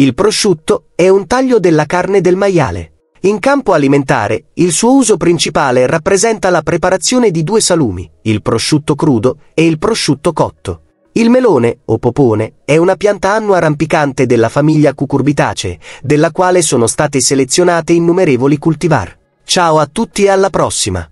Il prosciutto è un taglio della carne del maiale. In campo alimentare, il suo uso principale rappresenta la preparazione di due salumi, il prosciutto crudo e il prosciutto cotto. Il melone, o popone, è una pianta annua rampicante della famiglia cucurbitacee, della quale sono state selezionate innumerevoli cultivar. Ciao a tutti e alla prossima!